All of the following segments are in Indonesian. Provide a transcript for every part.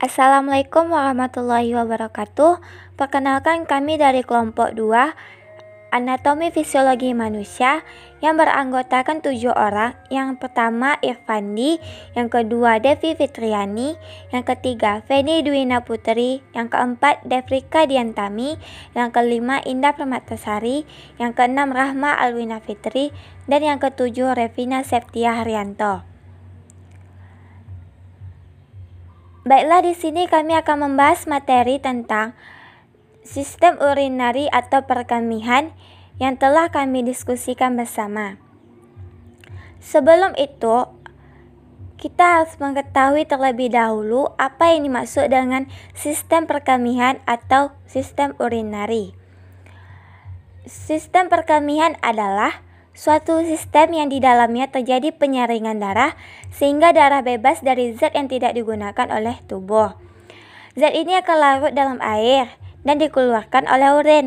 Assalamualaikum warahmatullahi wabarakatuh. Perkenalkan kami dari kelompok 2 Anatomi Fisiologi Manusia yang beranggotakan tujuh orang. Yang pertama Irfandi, yang kedua Devi Fitriani, yang ketiga Feni Dwina Putri, yang keempat Devrika Diantami, yang kelima Indah Permatasari, yang keenam Rahma Alwina Fitri, dan yang ketujuh Revina Septia Haryanto. Baiklah, di sini kami akan membahas materi tentang sistem urinari atau perkemihan yang telah kami diskusikan bersama. Sebelum itu, kita harus mengetahui terlebih dahulu apa yang dimaksud dengan sistem perkemihan atau sistem urinari. Sistem perkemihan adalah suatu sistem yang di dalamnya terjadi penyaringan darah sehingga darah bebas dari zat yang tidak digunakan oleh tubuh. Zat ini akan larut dalam air dan dikeluarkan oleh urin.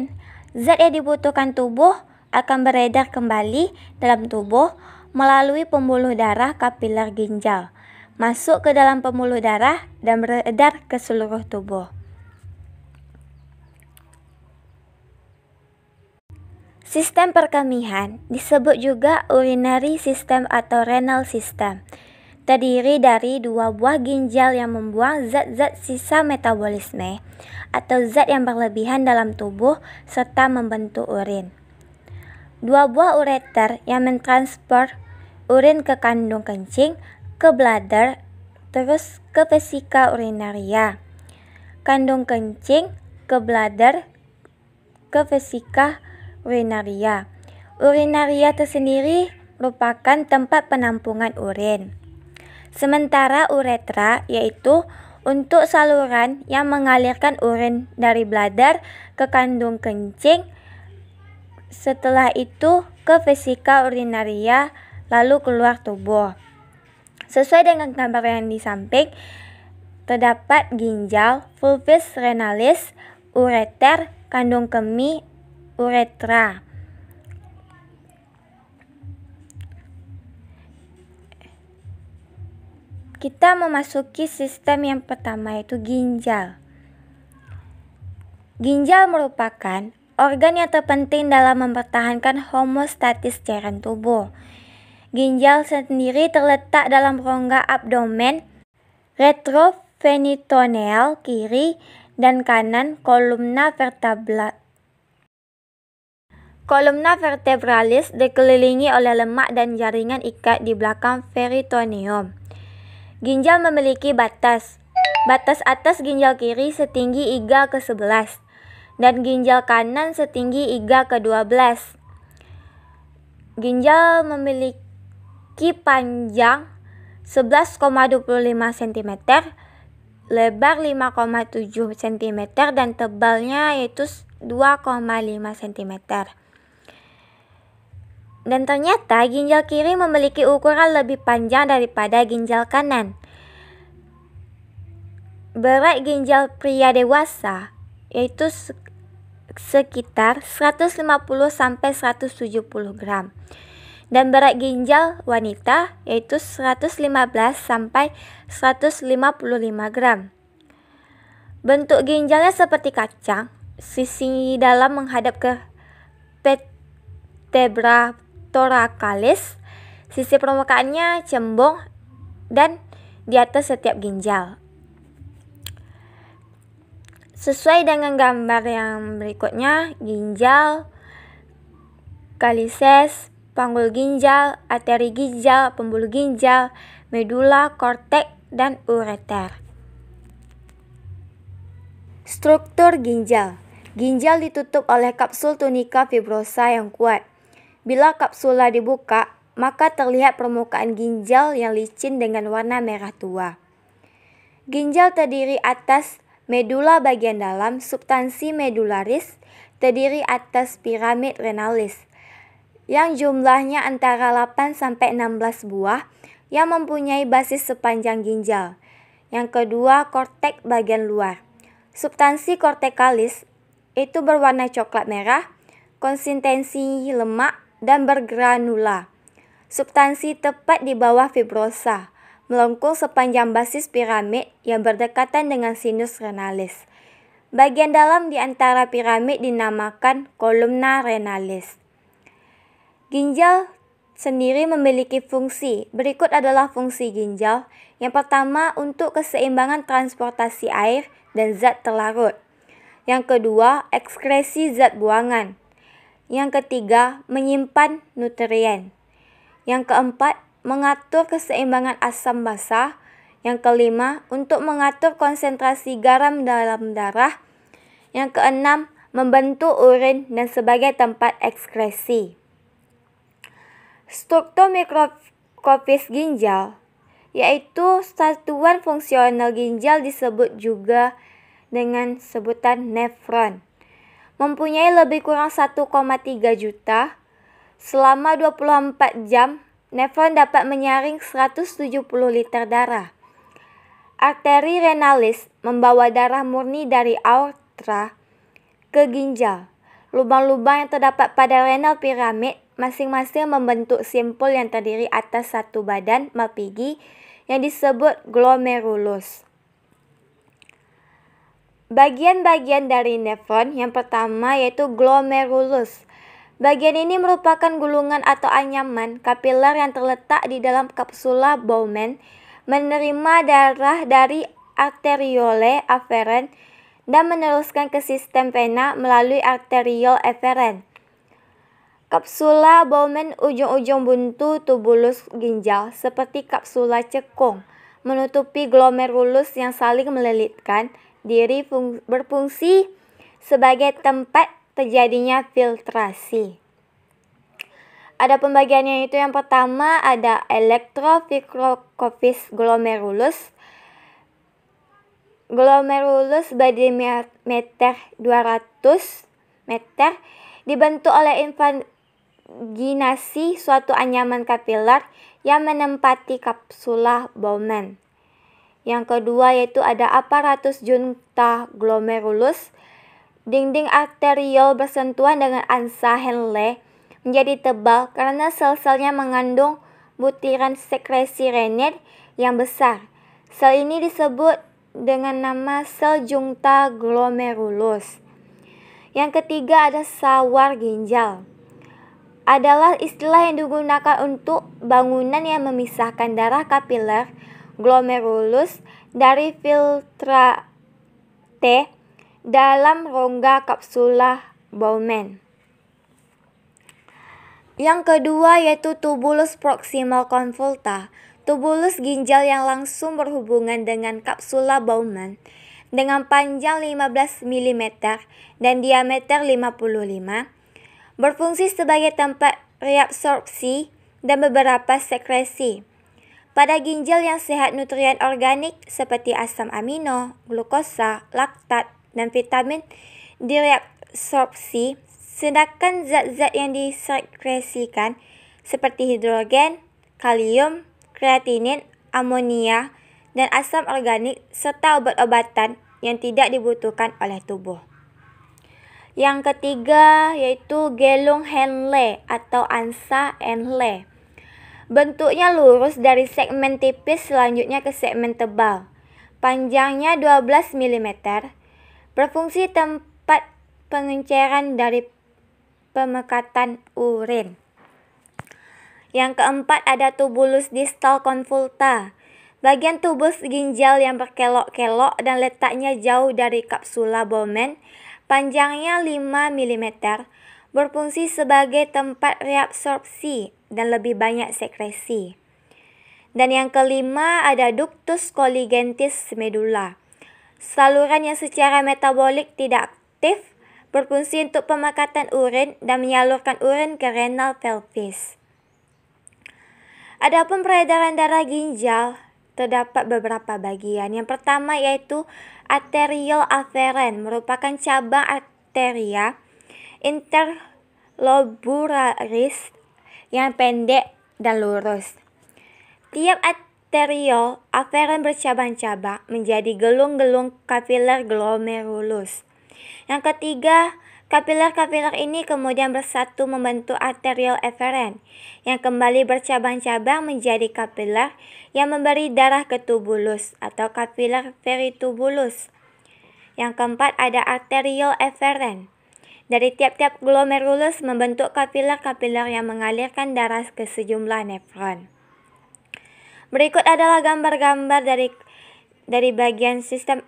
Zat yang dibutuhkan tubuh akan beredar kembali dalam tubuh melalui pembuluh darah kapiler ginjal, masuk ke dalam pembuluh darah dan beredar ke seluruh tubuh. Sistem perkemihan disebut juga urinary system atau renal system. Terdiri dari dua buah ginjal yang membuang zat-zat sisa metabolisme atau zat yang berlebihan dalam tubuh serta membentuk urin. Dua buah ureter yang mentransfer urin ke kandung kencing, ke bladder, terus ke vesika urinaria. Kandung kencing, ke bladder, ke vesika urinaria urinaria. Urinaria tersendiri merupakan tempat penampungan urin. Sementara uretra yaitu untuk saluran yang mengalirkan urin dari bladder ke kandung kencing, setelah itu ke vesika urinaria, lalu keluar tubuh. Sesuai dengan gambar yang di samping, terdapat ginjal, fulvis renalis, ureter, kandung kemih, uretra. Kita memasuki sistem yang pertama yaitu ginjal. Ginjal merupakan organ yang terpenting dalam mempertahankan homostatis cairan tubuh. Ginjal sendiri terletak dalam rongga abdomen retrovenitoneal kiri dan kanan kolumna vertebral Kolumna vertebralis dikelilingi oleh lemak dan jaringan ikat di belakang peritoneum. Ginjal memiliki batas. Batas atas ginjal kiri setinggi iga ke-11 dan ginjal kanan setinggi iga ke-12. Ginjal memiliki panjang 11,25 cm, lebar 5,7 cm dan tebalnya yaitu 2,5 cm. Dan ternyata ginjal kiri memiliki ukuran lebih panjang daripada ginjal kanan. Berat ginjal pria dewasa yaitu sekitar 150 sampai 170 gram dan berat ginjal wanita yaitu 115 sampai 155 gram. Bentuk ginjalnya seperti kacang, sisi dalam menghadap ke vertebra torakalis, sisi permukaannya cembung dan di atas setiap ginjal. Sesuai dengan gambar yang berikutnya, ginjal, kalises, panggul ginjal, arteri ginjal, pembuluh ginjal, medula, korteks, dan ureter. Struktur ginjal Ginjal ditutup oleh kapsul tunika fibrosa yang kuat. Bila kapsula dibuka, maka terlihat permukaan ginjal yang licin dengan warna merah tua. Ginjal terdiri atas medula bagian dalam, substansi medularis, terdiri atas piramid renalis, yang jumlahnya antara 8-16 buah yang mempunyai basis sepanjang ginjal. Yang kedua, kortek bagian luar. Substansi kortekalis itu berwarna coklat merah, konsistensi lemak, dan bergranula. Substansi tepat di bawah fibrosa, melengkung sepanjang basis piramid yang berdekatan dengan sinus renalis. Bagian dalam di antara piramid dinamakan kolumna renalis. Ginjal sendiri memiliki fungsi. Berikut adalah fungsi ginjal. Yang pertama untuk keseimbangan transportasi air dan zat terlarut. Yang kedua, ekskresi zat buangan. Yang ketiga, menyimpan nutrien. Yang keempat, mengatur keseimbangan asam basah. Yang kelima, untuk mengatur konsentrasi garam dalam darah. Yang keenam, membentuk urin dan sebagai tempat ekskresi. Struktur mikroskopis ginjal yaitu satuan fungsional ginjal disebut juga dengan sebutan nefron mempunyai lebih kurang 1,3 juta. Selama 24 jam, nefron dapat menyaring 170 liter darah. Arteri renalis membawa darah murni dari aorta ke ginjal. Lubang-lubang yang terdapat pada renal piramid masing-masing membentuk simpul yang terdiri atas satu badan mapigi yang disebut glomerulus bagian-bagian dari nefron yang pertama yaitu glomerulus. Bagian ini merupakan gulungan atau anyaman kapiler yang terletak di dalam kapsula Bowman, menerima darah dari arteriole afferent dan meneruskan ke sistem vena melalui arteriol eferen. Kapsula Bowman ujung-ujung buntu tubulus ginjal seperti kapsula cekung menutupi glomerulus yang saling melilitkan diri berfungsi sebagai tempat terjadinya filtrasi. Ada pembagiannya itu yang pertama ada elektrofikrokopis glomerulus. Glomerulus berdiameter 200 meter dibentuk oleh invaginasi suatu anyaman kapiler yang menempati kapsula Bowman. Yang kedua yaitu ada aparatus junta glomerulus. Dinding arteriol bersentuhan dengan ansa Henle menjadi tebal karena sel-selnya mengandung butiran sekresi renet yang besar. Sel ini disebut dengan nama sel junta glomerulus. Yang ketiga ada sawar ginjal. Adalah istilah yang digunakan untuk bangunan yang memisahkan darah kapiler glomerulus dari filtra T dalam rongga kapsula Bowman. Yang kedua yaitu tubulus proximal convolta, tubulus ginjal yang langsung berhubungan dengan kapsula Bowman dengan panjang 15 mm dan diameter 55, berfungsi sebagai tempat reabsorpsi dan beberapa sekresi. Pada ginjal yang sehat nutrien organik seperti asam amino, glukosa, laktat, dan vitamin direabsorpsi, sedangkan zat-zat yang disekresikan seperti hidrogen, kalium, kreatinin, amonia, dan asam organik serta obat-obatan yang tidak dibutuhkan oleh tubuh. Yang ketiga yaitu gelung Henle atau ansa Henle. Bentuknya lurus dari segmen tipis selanjutnya ke segmen tebal. Panjangnya 12 mm. Berfungsi tempat pengenceran dari pemekatan urin. Yang keempat ada tubulus distal konfulta. bagian tubus ginjal yang berkelok-kelok dan letaknya jauh dari kapsula Bowman, panjangnya 5 mm, berfungsi sebagai tempat reabsorpsi dan lebih banyak sekresi. Dan yang kelima ada ductus colligentis medulla. Saluran yang secara metabolik tidak aktif berfungsi untuk pemakatan urin dan menyalurkan urin ke renal pelvis. Adapun peredaran darah ginjal terdapat beberapa bagian. Yang pertama yaitu arteriol afferent merupakan cabang arteria interlobularis yang pendek dan lurus. Tiap arteriol aferen bercabang-cabang menjadi gelung-gelung kapiler glomerulus. Yang ketiga, Kapiler-kapiler ini kemudian bersatu membentuk arteriol eferen yang kembali bercabang-cabang menjadi kapiler yang memberi darah ke tubulus atau kapiler veritubulus. Yang keempat ada arteriol eferen dari tiap-tiap glomerulus membentuk kapiler-kapiler yang mengalirkan darah ke sejumlah nefron. Berikut adalah gambar-gambar dari dari bagian sistem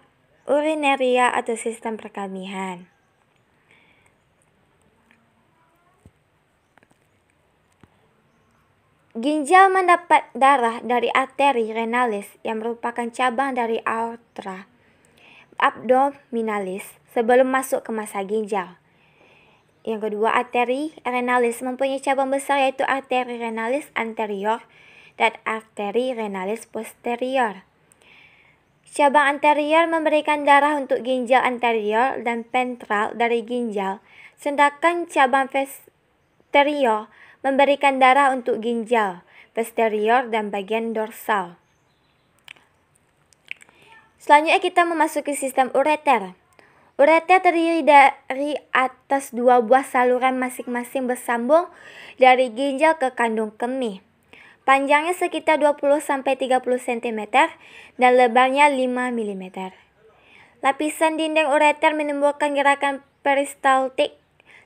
urinaria atau sistem perkamihan. Ginjal mendapat darah dari arteri renalis yang merupakan cabang dari aorta abdominalis sebelum masuk ke masa ginjal. Yang kedua, arteri renalis mempunyai cabang besar yaitu arteri renalis anterior dan arteri renalis posterior. Cabang anterior memberikan darah untuk ginjal anterior dan ventral dari ginjal, sedangkan cabang posterior memberikan darah untuk ginjal posterior dan bagian dorsal. Selanjutnya kita memasuki sistem ureter. Uretnya terdiri dari atas dua buah saluran masing-masing bersambung dari ginjal ke kandung kemih. Panjangnya sekitar 20-30 cm dan lebarnya 5 mm. Lapisan dinding ureter menimbulkan gerakan peristaltik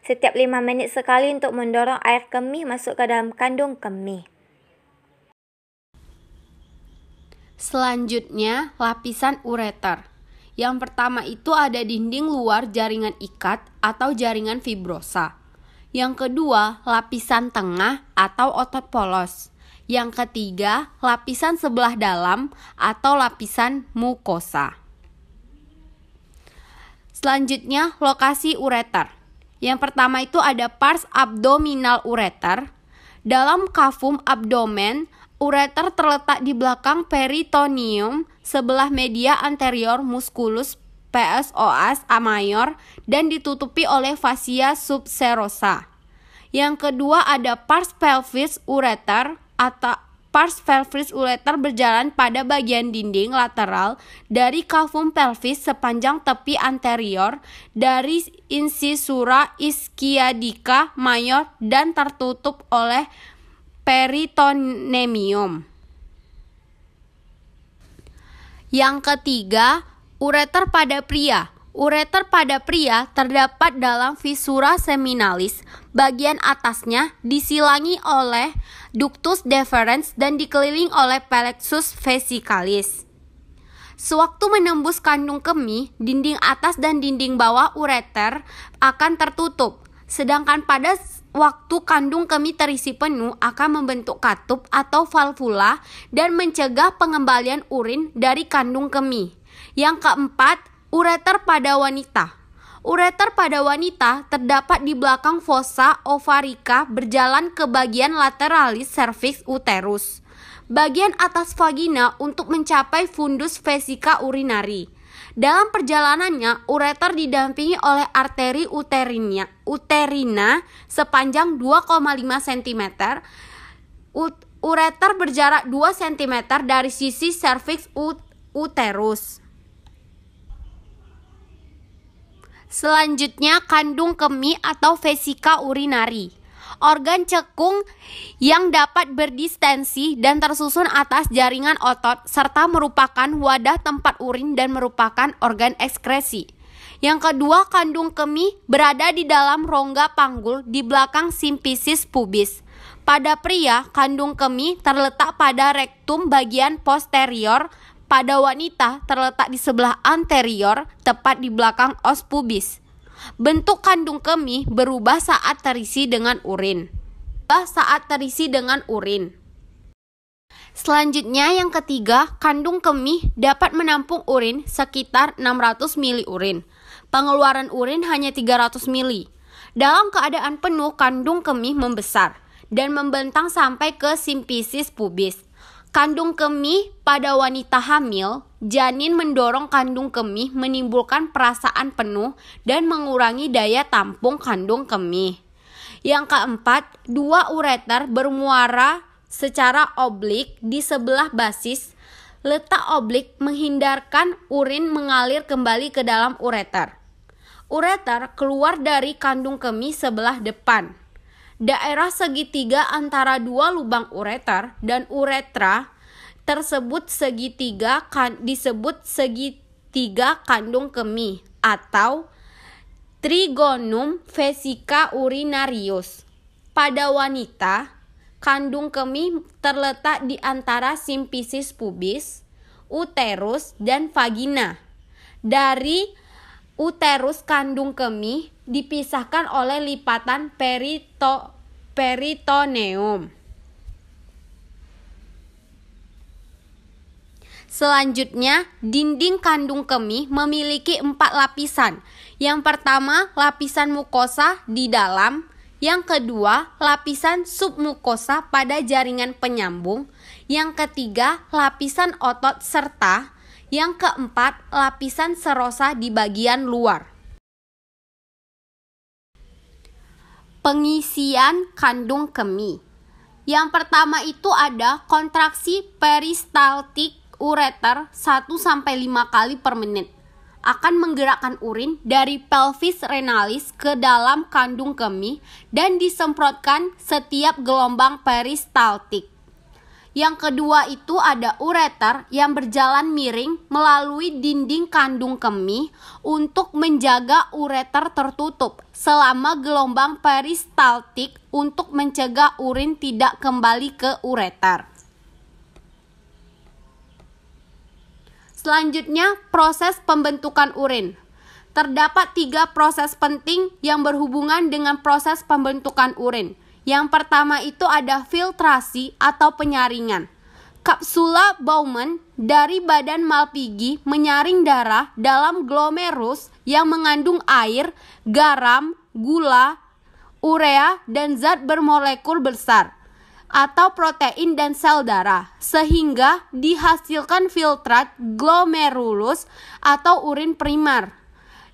setiap 5 menit sekali untuk mendorong air kemih masuk ke dalam kandung kemih. Selanjutnya, lapisan ureter. Yang pertama itu ada dinding luar jaringan ikat atau jaringan fibrosa. Yang kedua, lapisan tengah atau otot polos. Yang ketiga, lapisan sebelah dalam atau lapisan mukosa. Selanjutnya, lokasi ureter. Yang pertama itu ada pars abdominal ureter. Dalam kafum abdomen Ureter terletak di belakang peritoneum sebelah media anterior musculus PSOAS mayor dan ditutupi oleh fascia subserosa. Yang kedua ada pars pelvis ureter atau pars pelvis ureter berjalan pada bagian dinding lateral dari kafum pelvis sepanjang tepi anterior dari insisura ischiadica mayor dan tertutup oleh peritonemium. Yang ketiga, ureter pada pria. Ureter pada pria terdapat dalam fisura seminalis. Bagian atasnya disilangi oleh ductus deferens dan dikelilingi oleh plexus vesicalis. Sewaktu menembus kandung kemih, dinding atas dan dinding bawah ureter akan tertutup, sedangkan pada waktu kandung kemih terisi penuh akan membentuk katup atau valvula dan mencegah pengembalian urin dari kandung kemih. Yang keempat, ureter pada wanita. Ureter pada wanita terdapat di belakang fosa ovarika berjalan ke bagian lateralis serviks uterus. Bagian atas vagina untuk mencapai fundus vesika urinari dalam perjalanannya, ureter didampingi oleh arteri uterinya, uterina sepanjang 2,5 cm. ureter berjarak 2 cm dari sisi serviks uterus. Selanjutnya kandung kemih atau vesika urinari organ cekung yang dapat berdistensi dan tersusun atas jaringan otot serta merupakan wadah tempat urin dan merupakan organ ekskresi. Yang kedua, kandung kemih berada di dalam rongga panggul di belakang simpisis pubis. Pada pria, kandung kemih terletak pada rektum bagian posterior, pada wanita terletak di sebelah anterior, tepat di belakang os pubis. Bentuk kandung kemih berubah saat terisi dengan urin. Berubah saat terisi dengan urin. Selanjutnya yang ketiga, kandung kemih dapat menampung urin sekitar 600 mili urin. Pengeluaran urin hanya 300 mili. Dalam keadaan penuh, kandung kemih membesar dan membentang sampai ke simpisis pubis. Kandung kemih pada wanita hamil, janin mendorong kandung kemih menimbulkan perasaan penuh dan mengurangi daya tampung kandung kemih. Yang keempat, dua ureter bermuara secara oblik di sebelah basis. Letak oblik menghindarkan urin mengalir kembali ke dalam ureter. Ureter keluar dari kandung kemih sebelah depan. Daerah segitiga antara dua lubang ureter dan uretra tersebut segitiga kan, disebut segitiga kandung kemih atau trigonum vesica urinarius. Pada wanita, kandung kemih terletak di antara simpisis pubis, uterus, dan vagina. Dari uterus kandung kemih dipisahkan oleh lipatan perito peritoneum. Selanjutnya, dinding kandung kemih memiliki empat lapisan. Yang pertama, lapisan mukosa di dalam. Yang kedua, lapisan submukosa pada jaringan penyambung. Yang ketiga, lapisan otot serta. Yang keempat, lapisan serosa di bagian luar. pengisian kandung kemih. Yang pertama itu ada kontraksi peristaltik ureter 1-5 kali per menit akan menggerakkan urin dari pelvis renalis ke dalam kandung kemih dan disemprotkan setiap gelombang peristaltik. Yang kedua itu ada ureter yang berjalan miring melalui dinding kandung kemih untuk menjaga ureter tertutup selama gelombang peristaltik untuk mencegah urin tidak kembali ke ureter. Selanjutnya, proses pembentukan urin. Terdapat tiga proses penting yang berhubungan dengan proses pembentukan urin yang pertama itu ada filtrasi atau penyaringan. Kapsula Bowman dari badan Malpighi menyaring darah dalam glomerus yang mengandung air, garam, gula, urea, dan zat bermolekul besar atau protein dan sel darah sehingga dihasilkan filtrat glomerulus atau urin primer.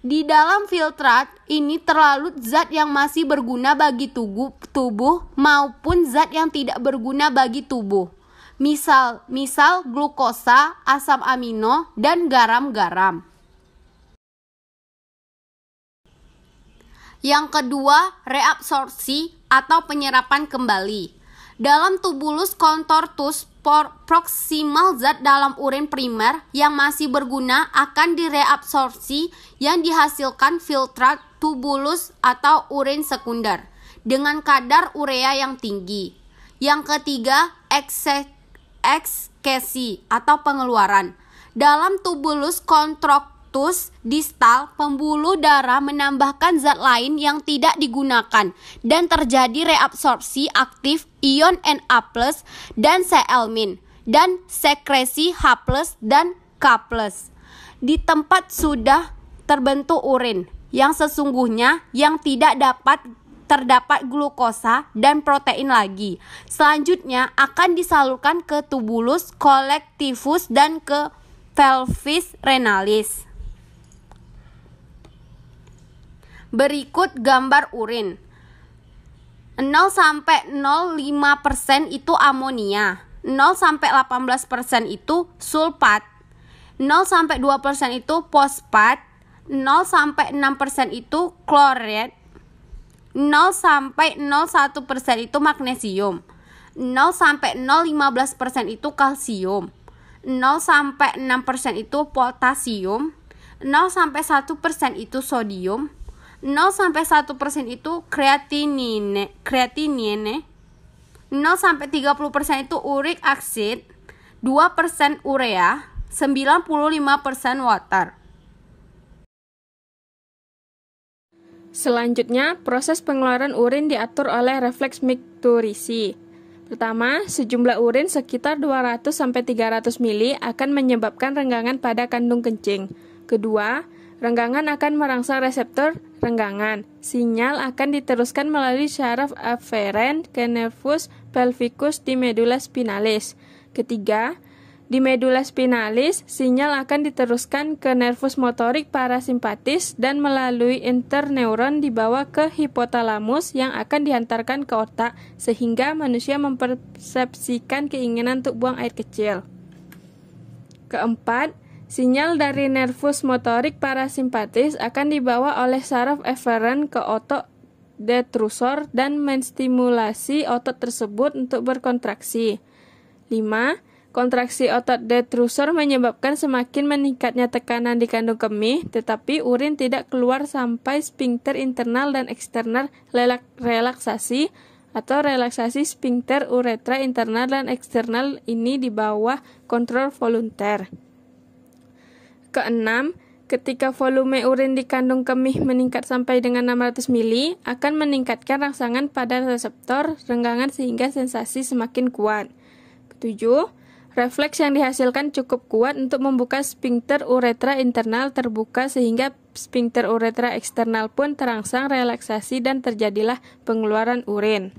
Di dalam filtrat ini terlalu zat yang masih berguna bagi tubuh, tubuh maupun zat yang tidak berguna bagi tubuh. Misal, misal glukosa, asam amino, dan garam-garam. Yang kedua, reabsorpsi atau penyerapan kembali. Dalam tubulus contortus proximal zat dalam urin primer yang masih berguna akan direabsorpsi yang dihasilkan filtrat tubulus atau urin sekunder dengan kadar urea yang tinggi. Yang ketiga, ekskesi atau pengeluaran. Dalam tubulus kontrok distal pembuluh darah menambahkan zat lain yang tidak digunakan dan terjadi reabsorpsi aktif ion Na+ dan Cl- dan sekresi H+ dan K+. Di tempat sudah terbentuk urin yang sesungguhnya yang tidak dapat terdapat glukosa dan protein lagi. Selanjutnya akan disalurkan ke tubulus, kolektifus, dan ke pelvis renalis. Berikut gambar urin. 0 sampai 0,5% itu amonia. 0 sampai 18% itu sulfat. 0 sampai 2% itu fosfat. 0 sampai 6% itu kloret. 0 sampai 01% itu magnesium. 0 sampai 0,15% itu kalsium. 0 sampai 6% itu potasium. 0 sampai 1% itu sodium. 0 sampai 1% itu kreatinine, kreatinine. 0 sampai 30% itu uric acid, 2% urea, 95% water. Selanjutnya, proses pengeluaran urin diatur oleh refleks mikturisi. Pertama, sejumlah urin sekitar 200-300 ml akan menyebabkan renggangan pada kandung kencing. Kedua, Renggangan akan merangsang reseptor renggangan. Sinyal akan diteruskan melalui syaraf aferen ke nervus pelvicus di medula spinalis. Ketiga, di medula spinalis, sinyal akan diteruskan ke nervus motorik parasimpatis dan melalui interneuron dibawa ke hipotalamus yang akan dihantarkan ke otak sehingga manusia mempersepsikan keinginan untuk buang air kecil. Keempat, Sinyal dari nervus motorik parasimpatis akan dibawa oleh saraf eferen ke otot detrusor dan menstimulasi otot tersebut untuk berkontraksi. 5. Kontraksi otot detrusor menyebabkan semakin meningkatnya tekanan di kandung kemih, tetapi urin tidak keluar sampai sphincter internal dan eksternal relaksasi atau relaksasi sphincter uretra internal dan eksternal ini di bawah kontrol volunter. Keenam, ketika volume urin di kandung kemih meningkat sampai dengan 600 mili, akan meningkatkan rangsangan pada reseptor renggangan sehingga sensasi semakin kuat. Ketujuh, refleks yang dihasilkan cukup kuat untuk membuka sphincter uretra internal terbuka sehingga sphincter uretra eksternal pun terangsang relaksasi dan terjadilah pengeluaran urin.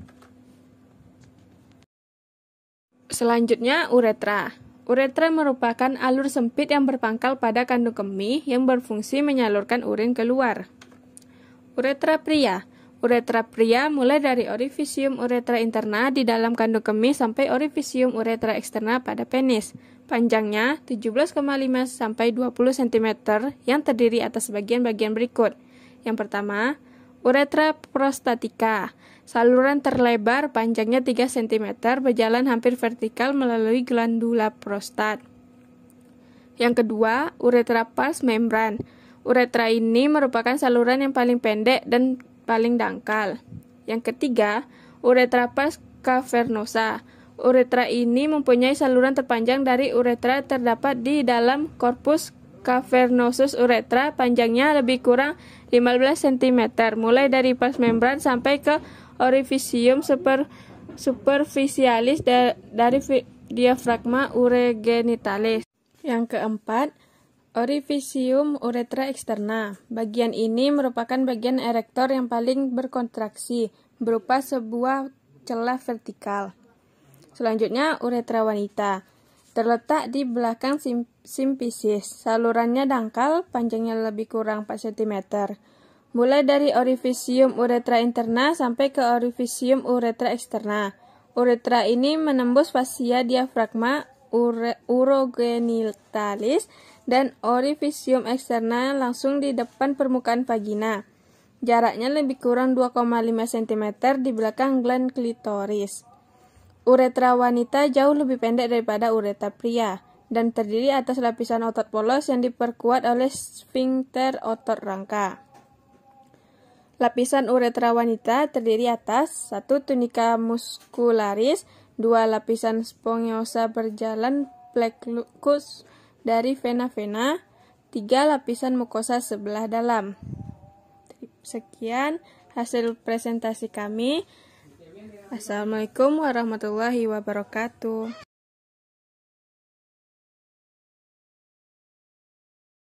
Selanjutnya uretra. Uretra merupakan alur sempit yang berpangkal pada kandung kemih yang berfungsi menyalurkan urin keluar. Uretra pria Uretra pria mulai dari orifisium uretra interna di dalam kandung kemih sampai orifisium uretra eksterna pada penis. Panjangnya 17,5 sampai 20 cm yang terdiri atas bagian-bagian berikut. Yang pertama, uretra prostatika Saluran terlebar panjangnya 3 cm berjalan hampir vertikal melalui glandula prostat. Yang kedua, uretra pars membran. Uretra ini merupakan saluran yang paling pendek dan paling dangkal. Yang ketiga, uretra pars cavernosa. Uretra ini mempunyai saluran terpanjang dari uretra terdapat di dalam korpus cavernosus uretra panjangnya lebih kurang 15 cm mulai dari pars membran sampai ke Orifisium super superficialis da, dari diafragma uregenitalis. Yang keempat, orifisium uretra eksterna. Bagian ini merupakan bagian erektor yang paling berkontraksi, berupa sebuah celah vertikal. Selanjutnya, uretra wanita. Terletak di belakang simp simpisis, salurannya dangkal, panjangnya lebih kurang 4 cm mulai dari orifisium uretra interna sampai ke orifisium uretra eksterna. Uretra ini menembus fascia diafragma urogenitalis dan orifisium eksterna langsung di depan permukaan vagina. Jaraknya lebih kurang 2,5 cm di belakang gland klitoris. Uretra wanita jauh lebih pendek daripada uretra pria dan terdiri atas lapisan otot polos yang diperkuat oleh sphincter otot rangka. Lapisan uretra wanita terdiri atas satu tunika muskularis, dua lapisan spongiosa berjalan plekus dari vena-vena, tiga lapisan mukosa sebelah dalam. Sekian hasil presentasi kami. Assalamualaikum warahmatullahi wabarakatuh.